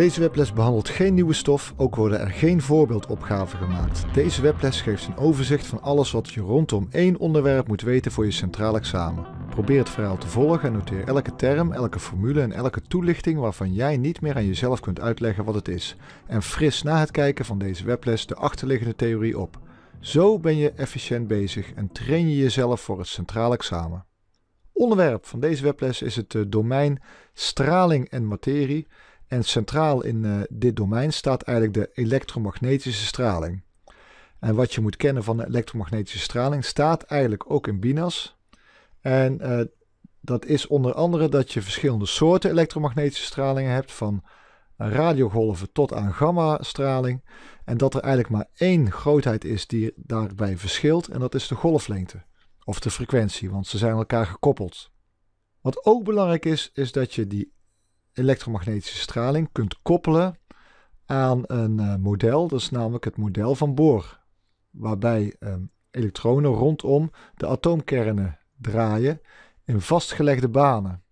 Deze webles behandelt geen nieuwe stof, ook worden er geen voorbeeldopgaven gemaakt. Deze webles geeft een overzicht van alles wat je rondom één onderwerp moet weten voor je centraal examen. Probeer het verhaal te volgen en noteer elke term, elke formule en elke toelichting waarvan jij niet meer aan jezelf kunt uitleggen wat het is. En fris na het kijken van deze webles de achterliggende theorie op. Zo ben je efficiënt bezig en train je jezelf voor het centraal examen. Onderwerp van deze webles is het eh, domein straling en materie. En centraal in eh, dit domein staat eigenlijk de elektromagnetische straling. En wat je moet kennen van de elektromagnetische straling staat eigenlijk ook in BINAS. En eh, dat is onder andere dat je verschillende soorten elektromagnetische stralingen hebt, van radiogolven tot aan gamma-straling. En dat er eigenlijk maar één grootheid is die daarbij verschilt, en dat is de golflengte of de frequentie, want ze zijn elkaar gekoppeld. Wat ook belangrijk is, is dat je die elektromagnetische straling kunt koppelen aan een eh, model. Dat is namelijk het model van Bohr. Waarbij ehm, elektronen rondom de atoomkernen draaien in vastgelegde banen.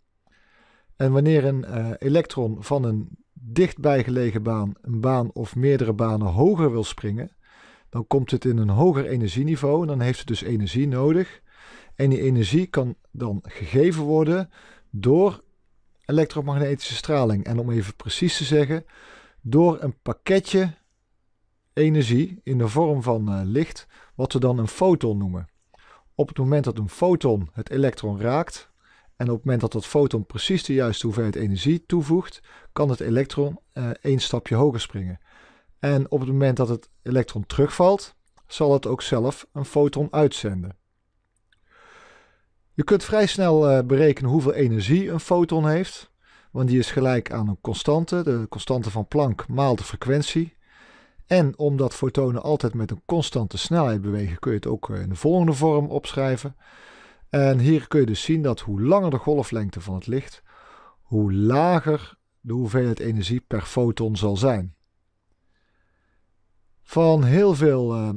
En wanneer een eh, elektron van een dichtbijgelegen baan een baan of meerdere banen hoger wil springen, dan komt het in een hoger energieniveau en dan heeft het dus energie nodig. En die energie kan dan gegeven worden door elektromagnetische straling. En om even precies te zeggen, door een pakketje energie in de vorm van eh, licht, wat we dan een foton noemen. Op het moment dat een foton het elektron raakt, en op het moment dat dat foton precies de juiste hoeveelheid energie toevoegt, kan het elektron uh, één stapje hoger springen. En op het moment dat het elektron terugvalt, zal het ook zelf een foton uitzenden. Je kunt vrij snel eh, berekenen hoeveel energie een foton heeft. Want die is gelijk aan een constante, de constante van Planck maal de frequentie. En omdat fotonen altijd met een constante snelheid bewegen, kun je het ook eh, in de volgende vorm opschrijven. En hier kun je dus zien dat hoe langer de golflengte van het licht, hoe lager de hoeveelheid energie per foton zal zijn. Van heel veel eh,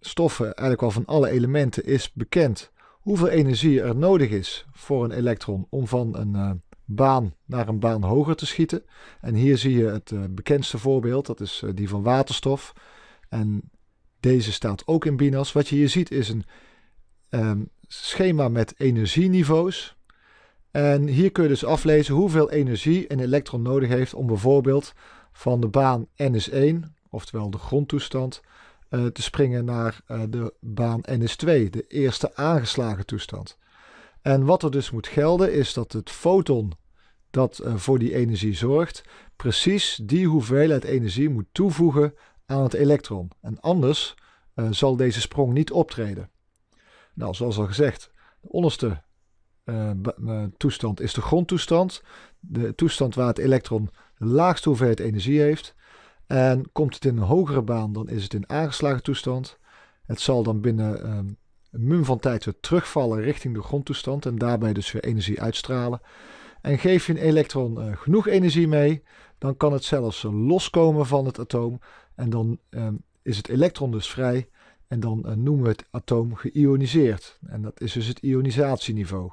stoffen, eigenlijk wel van alle elementen, is bekend hoeveel energie er nodig is voor een elektron om van een eh, baan naar een baan hoger te schieten. En hier zie je het eh, bekendste voorbeeld, dat is eh, die van waterstof. En deze staat ook in BINAS. Wat je hier ziet is een ehm, schema met energieniveaus. En hier kun je dus aflezen hoeveel energie een elektron nodig heeft om bijvoorbeeld van de baan N is 1, oftewel de grondtoestand, eh, te springen naar eh, de baan NS2, de eerste aangeslagen toestand. En wat er dus moet gelden is dat het foton dat eh, voor die energie zorgt, precies die hoeveelheid energie moet toevoegen aan het elektron. En anders zal deze sprong niet optreden. Nou, zoals al gezegd, de onderste toestand is de grondtoestand, de toestand waar het elektron de laagste hoeveelheid energie heeft. En komt het in een hogere baan, dan is het in aangeslagen toestand. Het zal dan binnen ehm, een mum van tijd weer terugvallen richting de grondtoestand en daarbij dus weer energie uitstralen. En geef je een elektron eh, genoeg energie mee, dan kan het zelfs eh, loskomen van het atoom. En dan ehm, is het elektron dus vrij en dan eh, noemen we het atoom geïoniseerd. En dat is dus het ionisatieniveau.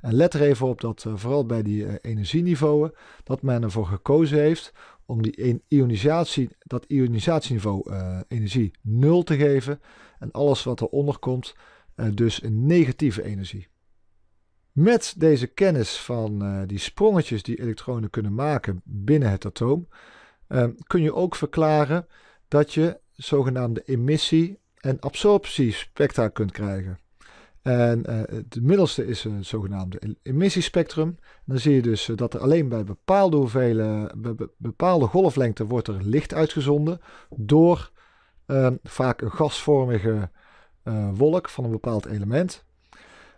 En let er even op dat vooral bij die energieniveaus dat men ervoor gekozen heeft om die ionisatie, dat ionisatieniveau eh, energie nul te geven. En alles wat eronder komt, eh, dus een negatieve energie. Met deze kennis van eh, die sprongetjes die elektronen kunnen maken binnen het atoom, kun je ook verklaren dat je zogenaamde emissie- en absorptiespectra kunt krijgen. En eh, het middelste is een zogenaamde emissiespectrum. Dan zie je dus eh, dat er alleen bij bepaalde, bepaalde golflengte wordt er licht uitgezonden door ehm, vaak een gasvormige eh, wolk van een bepaald element.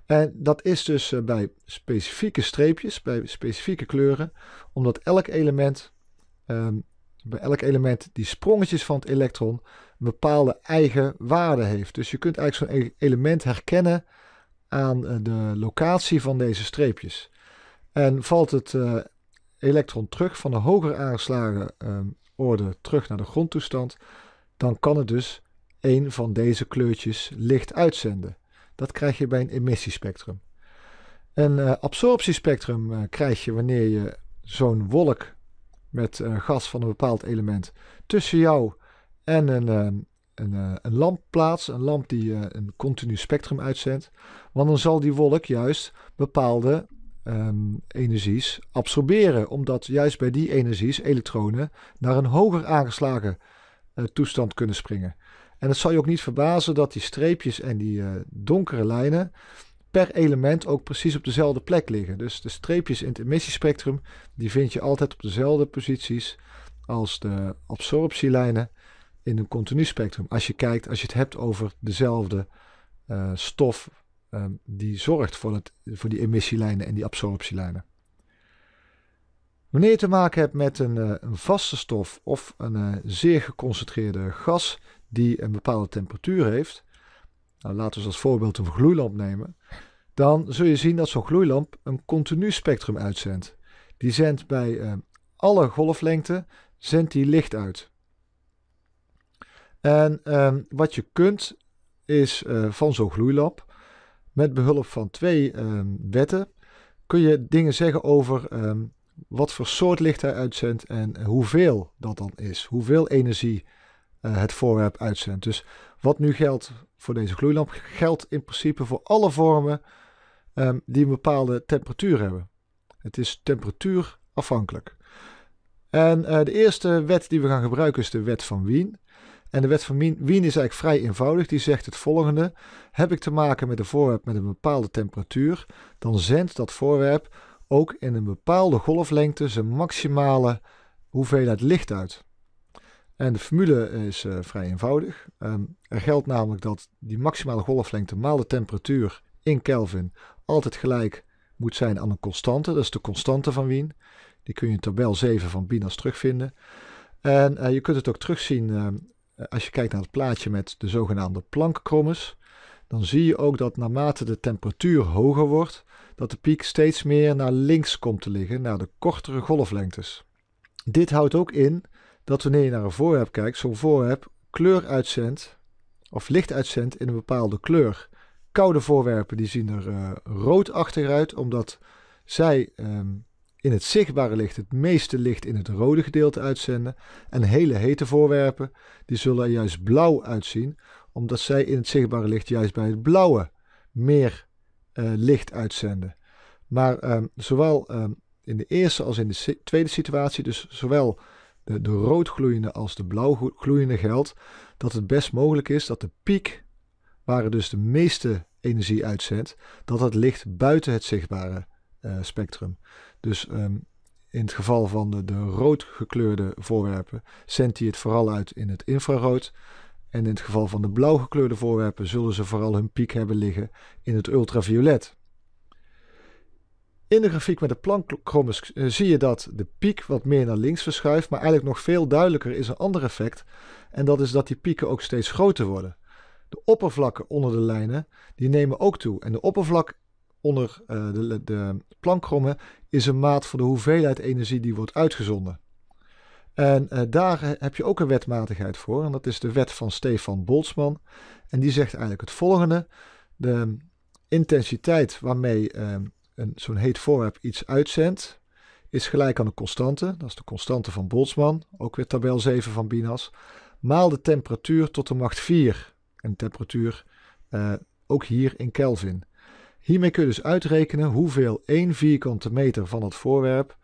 En dat is dus bij specifieke streepjes, bij specifieke kleuren, omdat elk element, ehm, bij elk element die sprongetjes van het elektron een bepaalde eigen waarde heeft. Dus je kunt eigenlijk zo'n e-, element herkennen aan eh, de locatie van deze streepjes. En valt het eh, elektron terug van de hoger aangeslagen eh, orde terug naar de grondtoestand, dan kan het dus een van deze kleurtjes licht uitzenden. Dat krijg je bij een emissiespectrum. Een absorptiespectrum krijg je wanneer je zo'n wolk met gas van een bepaald element tussen jou en een een, eh, een lamp plaats, een lamp die eh, een continu spectrum uitzendt. Want dan zal die wolk juist bepaalde ehm, energies absorberen, omdat juist bij die energies elektronen naar een hoger aangeslagen eh, toestand kunnen springen. En het zal je ook niet verbazen dat die streepjes en die donkere lijnen per element ook precies op dezelfde plek liggen. Dus de streepjes in het emissiespectrum, die vind je altijd op dezelfde posities als de absorptielijnen in een continu spectrum. Als je kijkt, als je het hebt over dezelfde eh, stof eh, die zorgt voor, het, voor die emissielijnen en die absorptielijnen. Wanneer je te maken hebt met een, eh, een vaste stof of een zeer geconcentreerde gas die een bepaalde temperatuur heeft, nou, laten we als voorbeeld een gloeilamp nemen, dan zul je zien dat zo'n gloeilamp een continu spectrum uitzendt. Die zendt bij alle golflengten zendt die licht uit. En ehm, wat je kunt is eh, van zo'n gloeilamp met behulp van twee ehm, wetten, kun je dingen zeggen over ehm, wat voor soort licht hij uitzendt en hoeveel dat dan is. Hoeveel energie eh, het voorwerp uitzendt. Dus wat nu geldt voor deze gloeilamp, geldt in principe voor alle vormen die een bepaalde temperatuur hebben. Het is temperatuurafhankelijk. En eh, de eerste wet die we gaan gebruiken is de wet van Wien. En de wet van Wien is eigenlijk vrij eenvoudig. Die zegt het volgende. Heb ik te maken met een voorwerp met een bepaalde temperatuur, dan zendt dat voorwerp ook in een bepaalde golflengte zijn maximale hoeveelheid licht uit. En de formule is eh, vrij eenvoudig. Ehm, er geldt namelijk dat die maximale golflengte maal de temperatuur in Kelvin altijd gelijk moet zijn aan een constante. Dat is de constante van Wien. Die kun je in tabel 7 van Binas terugvinden. En eh, je kunt het ook terugzien ehm, eh, als je kijkt naar het plaatje met de zogenaamde plankkrommes, dan zie je ook dat naarmate de temperatuur hoger wordt, dat de piek steeds meer naar links komt te liggen, naar de kortere golflengtes. Dit houdt ook in dat wanneer je naar een voorwerp kijkt, zo'n voorwerp kleur uitzendt of licht uitzendt in een bepaalde kleur. Koude voorwerpen die zien er eh, rood roodachtig uit, omdat zij ehm, in het zichtbare licht het meeste licht in het rode gedeelte uitzenden en hele hete voorwerpen die zullen er juist blauw uitzien, omdat zij in het zichtbare licht juist bij het blauwe meer eh, licht uitzenden. Maar ehm, zowel ehm, in de eerste als in de tweede situatie, dus zowel de, rood gloeiende als de blauw gloeiende geldt, dat het best mogelijk is dat de piek, waar het dus de meeste energie uitzendt, dat het licht buiten het zichtbare eh, spectrum. Dus ehm, in het geval van de, de rood gekleurde voorwerpen zendt hij het vooral uit in het infrarood. En in het geval van de blauw gekleurde voorwerpen zullen ze vooral hun piek hebben liggen in het ultraviolet. In de grafiek met de plankchromes eh, zie je dat de piek wat meer naar links verschuift, maar eigenlijk nog veel duidelijker is een ander effect. En dat is dat die pieken ook steeds groter worden. De oppervlakken onder de lijnen die nemen ook toe en de oppervlak onder eh, de, de is een maat voor de hoeveelheid energie die wordt uitgezonden. En eh, daar heb je ook een wetmatigheid voor. En dat is de wet van Stefan Boltzmann. En die zegt eigenlijk het volgende. De intensiteit waarmee uh, zo'n heet voorwerp iets uitzendt, is gelijk aan een constante. Dat is de constante van Boltzmann, ook weer tabel 7 van Binas. Maal de temperatuur tot de macht 4. En temperatuur eh, ook hier in Kelvin. Hiermee kun je dus uitrekenen hoeveel 1 vierkante meter van het voorwerp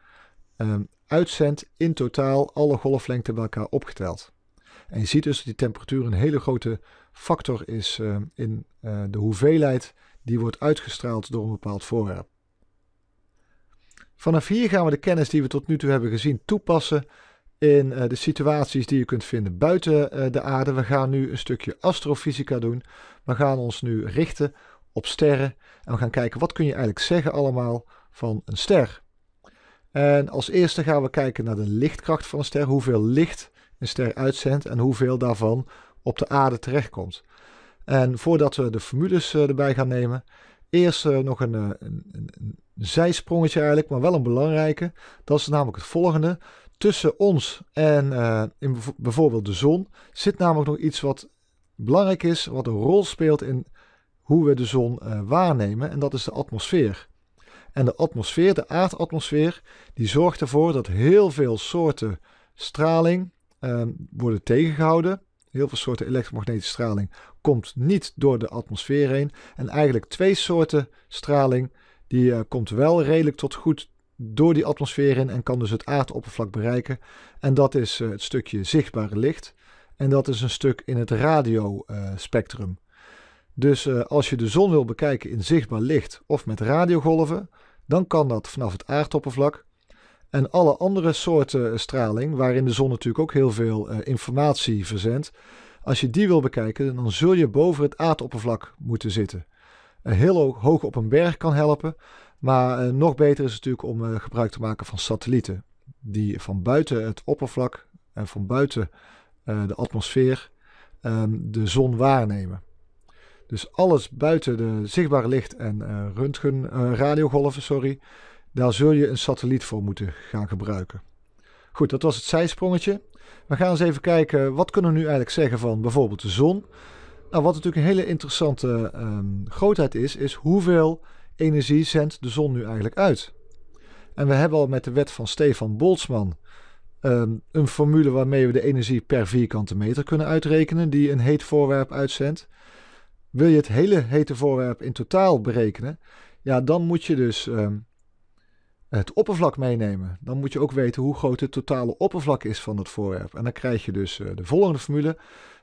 um, uitzendt in totaal alle golflengten bij elkaar opgeteld. En je ziet dus dat die temperatuur een hele grote factor is ehm, in eh, de hoeveelheid die wordt uitgestraald door een bepaald voorwerp. Vanaf hier gaan we de kennis die we tot nu toe hebben gezien toepassen in eh, de situaties die je kunt vinden buiten eh, de aarde. We gaan nu een stukje astrofysica doen. We gaan ons nu richten op sterren. En we gaan kijken wat kun je eigenlijk zeggen allemaal van een ster. En als eerste gaan we kijken naar de lichtkracht van een ster. Hoeveel licht een ster uitzendt en hoeveel daarvan op de aarde terechtkomt. En voordat we de formules eh, erbij gaan nemen, eerst eh, nog eh, een, een, een zijsprongetje eigenlijk, maar wel een belangrijke. Dat is namelijk het volgende. Tussen ons en in bijvoorbeeld de zon zit namelijk nog iets wat belangrijk is, wat een rol speelt in hoe we de zon eh, waarnemen en dat is de atmosfeer. En de atmosfeer, de aardatmosfeer, die zorgt ervoor dat heel veel soorten straling uh, worden tegengehouden. Heel veel soorten elektromagnetische straling komt niet door de atmosfeer heen. En eigenlijk twee soorten straling, die eh, komt wel redelijk tot goed door die atmosfeer in en kan dus het aardoppervlak bereiken. En dat is eh, het stukje zichtbare licht. En dat is een stuk in het radiospectrum. Dus eh, als je de zon wil bekijken in zichtbaar licht of met radiogolven, dan kan dat vanaf het aardoppervlak. En alle andere soorten eh, straling, waarin de zon natuurlijk ook heel veel eh, informatie verzendt, als je die wil bekijken, dan zul je boven het aardoppervlak moeten zitten. Uh, heel hoog, op een berg kan helpen, maar nog beter is het natuurlijk om gebruik te maken van satellieten, die van buiten het oppervlak en van buiten de atmosfeer ehm, de zon waarnemen. Dus alles buiten de zichtbare licht- en uh, röntgen, uh, radiogolven, sorry, daar zul je een satelliet voor moeten gaan gebruiken. Goed, dat was het zijsprongetje. We gaan eens even kijken, wat kunnen we nu eigenlijk zeggen van bijvoorbeeld de zon? Nou, wat natuurlijk een hele interessante ehm, grootheid is, is hoeveel energie zendt de zon nu eigenlijk uit? En we hebben al met de wet van Stefan Boltzmann ehm, een formule waarmee we de energie per vierkante meter kunnen uitrekenen die een heet voorwerp uitzendt. Wil je het hele hete voorwerp in totaal berekenen, ja, dan moet je dus ehm, het oppervlak meenemen. Dan moet je ook weten hoe groot het totale oppervlak is van het voorwerp. En dan krijg je dus eh, de volgende formule.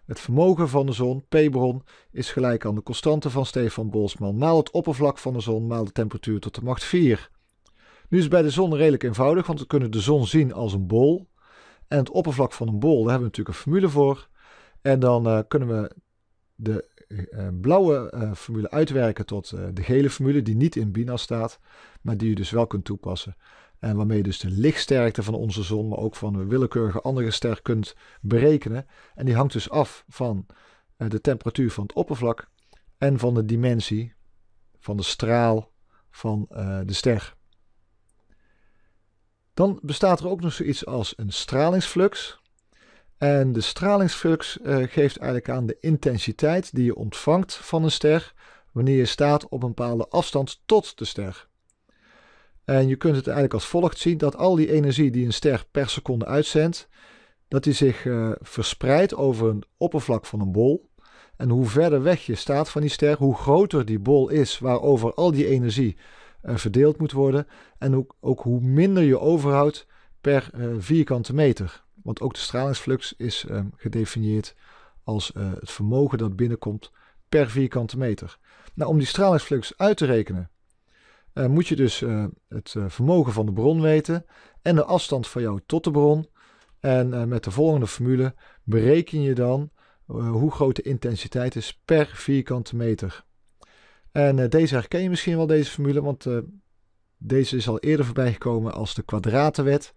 Het vermogen van de zon, P-bron, is gelijk aan de constante van Stefan Boltzmann maal het oppervlak van de zon maal de temperatuur tot de macht 4. Nu is het bij de zon redelijk eenvoudig, want we kunnen de zon zien als een bol. En het oppervlak van een bol, daar hebben we natuurlijk een formule voor. En dan eh, kunnen we de eh, blauwe eh, formule uitwerken tot eh, de gele formule die niet in binas staat, maar die je dus wel kunt toepassen. En waarmee je dus de lichtsterkte van onze zon, maar ook van een willekeurige andere ster kunt berekenen. En die hangt dus af van de temperatuur van het oppervlak en van de dimensie van de straal van de ster. Dan bestaat er ook nog zoiets als een stralingsflux. En de stralingsflux eh, geeft eigenlijk aan de intensiteit die je ontvangt van een ster wanneer je staat op een bepaalde afstand tot de ster. En je kunt het eigenlijk als volgt zien dat al die energie die een ster per seconde uitzendt, dat die zich eh, verspreidt over een oppervlak van een bol. En hoe verder weg je staat van die ster, hoe groter die bol is waarover al die energie eh, verdeeld moet worden. En ook, ook, hoe minder je overhoudt per vierkante meter. Want ook de stralingsflux is ehm, gedefinieerd als eh, het vermogen dat binnenkomt per vierkante meter. Nou, om die stralingsflux uit te rekenen, eh, moet je dus eh, het vermogen van de bron weten en de afstand van jou tot de bron. En met de volgende formule bereken je dan hoe groot de intensiteit is per vierkante meter. En deze herken je misschien wel, deze formule, want deze is al eerder voorbijgekomen als de kwadratenwet.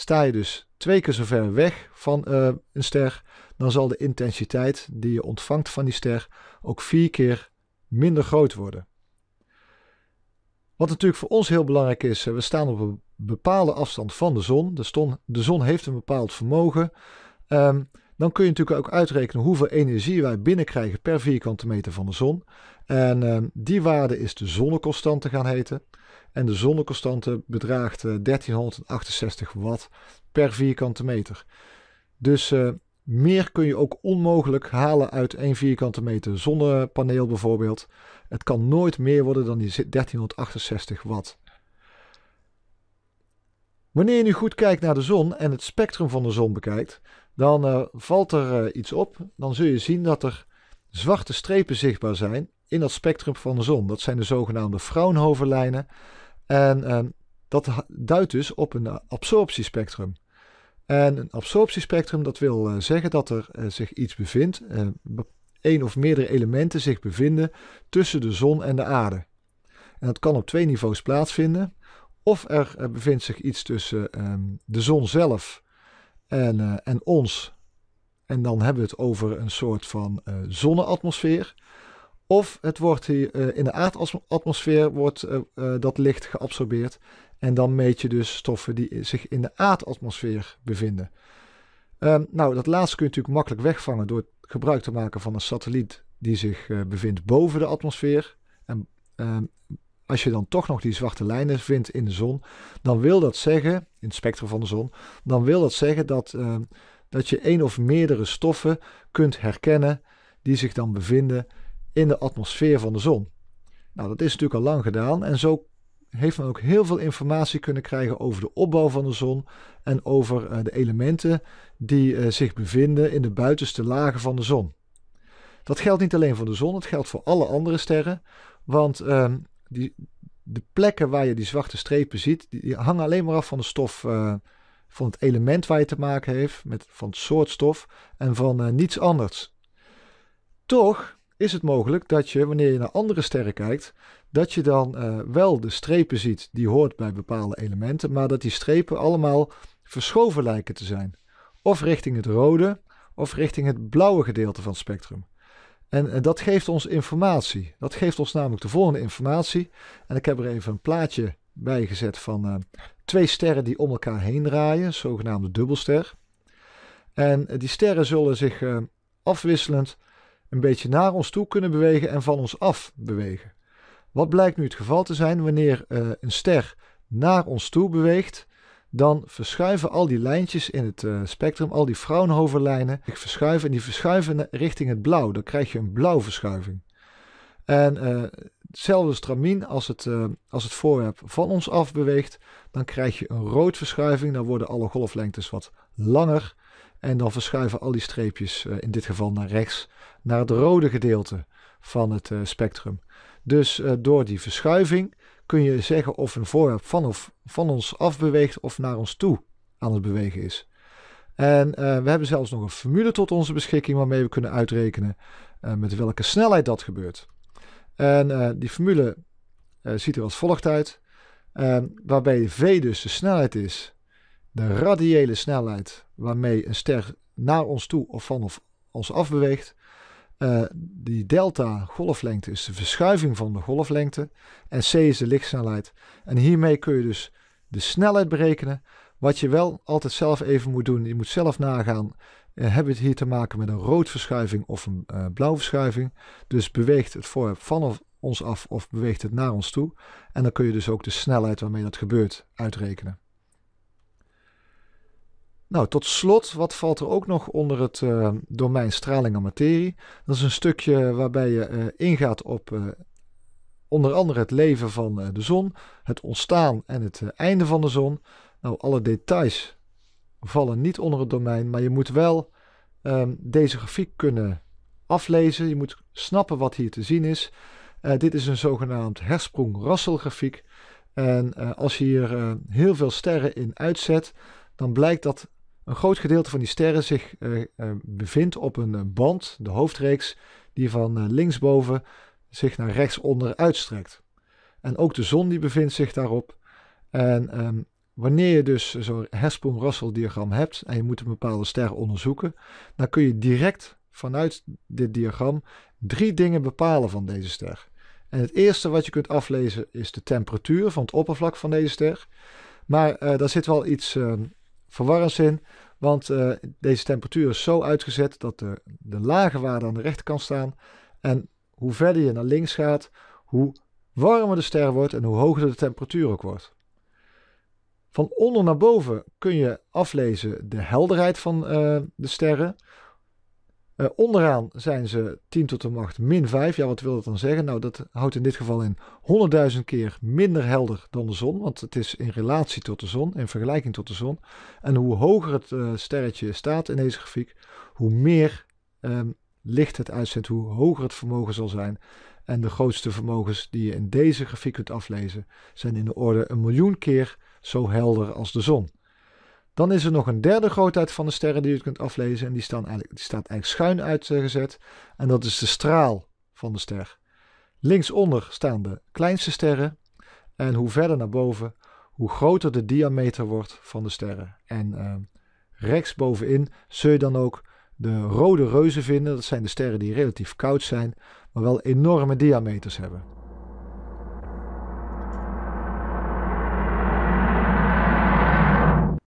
Sta je dus twee keer zo ver weg van eh, een ster, dan zal de intensiteit die je ontvangt van die ster ook vier keer minder groot worden. Wat natuurlijk voor ons heel belangrijk is, eh, we staan op een bepaalde afstand van de zon. De, zon, de zon heeft een bepaald vermogen. Um, dan kun je natuurlijk ook uitrekenen hoeveel energie wij binnenkrijgen per vierkante meter van de zon. En ehm, die waarde is de zonneconstante gaan heten. En de zonneconstante bedraagt 1368 eh, watt per vierkante meter. Dus eh, meer kun je ook onmogelijk halen uit één vierkante meter zonnepaneel bijvoorbeeld. Het kan nooit meer worden dan die 1368 watt. Wanneer je nu goed kijkt naar de zon en het spectrum van de zon bekijkt, dan eh, valt er eh, iets op. Dan zul je zien dat er zwarte strepen zichtbaar zijn in dat spectrum van de zon. Dat zijn de zogenaamde Fraunhoferlijnen. En ehm, dat duidt dus op een eh, absorptiespectrum. En een absorptiespectrum, dat wil zeggen dat er zich iets bevindt, één of meerdere elementen zich bevinden tussen de zon en de aarde. En dat kan op twee niveaus plaatsvinden. Of er bevindt zich iets tussen ehm, de zon zelf en, eh, en ons. En dan hebben we het over een soort van eh, zonneatmosfeer. Of het wordt hier, eh, in de aardatmosfeer wordt dat licht geabsorbeerd. En dan meet je dus stoffen die zich in de aardatmosfeer bevinden. Ehm, nou, dat laatste kun je natuurlijk makkelijk wegvangen door gebruik te maken van een satelliet die zich bevindt boven de atmosfeer. En um, als je dan toch nog die zwarte lijnen vindt in de zon, dan wil dat zeggen, in het spectrum van de zon, dan wil dat zeggen dat, eh, dat je één of meerdere stoffen kunt herkennen die zich dan bevinden in de atmosfeer van de zon. Nou, dat is natuurlijk al lang gedaan en zo heeft men ook heel veel informatie kunnen krijgen over de opbouw van de zon en over eh, de elementen die eh, zich bevinden in de buitenste lagen van de zon. Dat geldt niet alleen voor de zon, het geldt voor alle andere sterren. Want ehm, die, de plekken waar je die zwarte strepen ziet, die, hangen alleen maar af van de stof, eh, van het element waar je te maken heeft, met, van het soort stof en van eh, niets anders. Toch is het mogelijk dat je, wanneer je naar andere sterren kijkt, dat je dan eh, wel de strepen ziet die hoort bij bepaalde elementen, maar dat die strepen allemaal verschoven lijken te zijn. Of richting het rode, of richting het blauwe gedeelte van het spectrum. En eh, dat geeft ons informatie. Dat geeft ons namelijk de volgende informatie. En ik heb er even een plaatje bij gezet van eh, twee sterren die om elkaar heen draaien, zogenaamde dubbelster. En eh, die sterren zullen zich afwisselend een beetje naar ons toe kunnen bewegen en van ons af bewegen. Wat blijkt nu het geval te zijn wanneer een ster naar ons toe beweegt, dan verschuiven al die lijntjes in het eh, spectrum, al die Fraunhofer-lijnen, verschuiven en die verschuiven richting het blauw. Dan krijg je een blauwverschuiving. En uh, hetzelfde stramien, als het, eh, als het voorwerp van ons afbeweegt, dan krijg je een roodverschuiving. Dan worden alle golflengtes wat langer. En dan verschuiven al die streepjes, in dit geval naar rechts, naar het rode gedeelte van het spectrum. Dus eh, door die verschuiving kun je zeggen of een voorwerp van, of, van ons afbeweegt of naar ons toe aan het bewegen is. En eh, we hebben zelfs nog een formule tot onze beschikking waarmee we kunnen uitrekenen eh, met welke snelheid dat gebeurt. En die formule ziet er als volgt uit, ehm, waarbij v dus de snelheid is, de radiële snelheid waarmee een ster naar ons toe of van of ons afbeweegt. Eh, die delta golflengte is de verschuiving van de golflengte en c is de lichtsnelheid. En hiermee kun je dus de snelheid berekenen. Wat je wel altijd zelf even moet doen, je moet zelf nagaan, uh, hebben we het hier te maken met een roodverschuiving of een uh, eh, blauw verschuiving. Dus beweegt het voorwerp van ons af of beweegt het naar ons toe. En dan kun je dus ook de snelheid waarmee dat gebeurt uitrekenen. Nou, tot slot, wat valt er ook nog onder het eh, domein straling en materie? Dat is een stukje waarbij je eh, ingaat op eh, onder andere het leven van de zon, het ontstaan en het einde van de zon. Nou, alle details vallen niet onder het domein, maar je moet wel ehm, deze grafiek kunnen aflezen. Je moet snappen wat hier te zien is. dit is een zogenaamd hersprong-rassel grafiek. En als je hier heel veel sterren in uitzet, dan blijkt dat een groot gedeelte van die sterren zich eh, eh, bevindt op een eh, band, de hoofdreeks, die van linksboven zich naar rechtsonder uitstrekt. En ook de zon die bevindt zich daarop. En ehm, wanneer je dus zo'n hertzsprung russell diagram hebt en je moet een bepaalde ster onderzoeken, dan kun je direct vanuit dit diagram drie dingen bepalen van deze ster. En het eerste wat je kunt aflezen is de temperatuur van het oppervlak van deze ster. Maar uh, daar zit wel iets ehm, Verwarrend zin, want eh, deze temperatuur is zo uitgezet dat de, de lage waarde aan de rechterkant staan. En hoe verder je naar links gaat, hoe warmer de ster wordt en hoe hoger de temperatuur ook wordt. Van onder naar boven kun je aflezen de helderheid van eh, de sterren, eh, onderaan zijn ze 10 tot de macht min 5. Ja, wat wil dat dan zeggen? Nou, dat houdt in dit geval in 100.000 keer minder helder dan de zon, want het is in relatie tot de zon, in vergelijking tot de zon. En hoe hoger het eh, sterretje staat in deze grafiek, hoe meer ehm, licht het uitzendt, hoe hoger het vermogen zal zijn. En de grootste vermogens die je in deze grafiek kunt aflezen, zijn in de orde een miljoen keer zo helder als de zon. Dan is er nog een derde grootheid van de sterren die je kunt aflezen. En die, eigenlijk, die staat eigenlijk schuin uitgezet. En dat is de straal van de ster. Linksonder staan de kleinste sterren. En hoe verder naar boven, hoe groter de diameter wordt van de sterren. En uh, rechts bovenin zul je dan ook de rode reuzen vinden. Dat zijn de sterren die relatief koud zijn, maar wel enorme diameters hebben.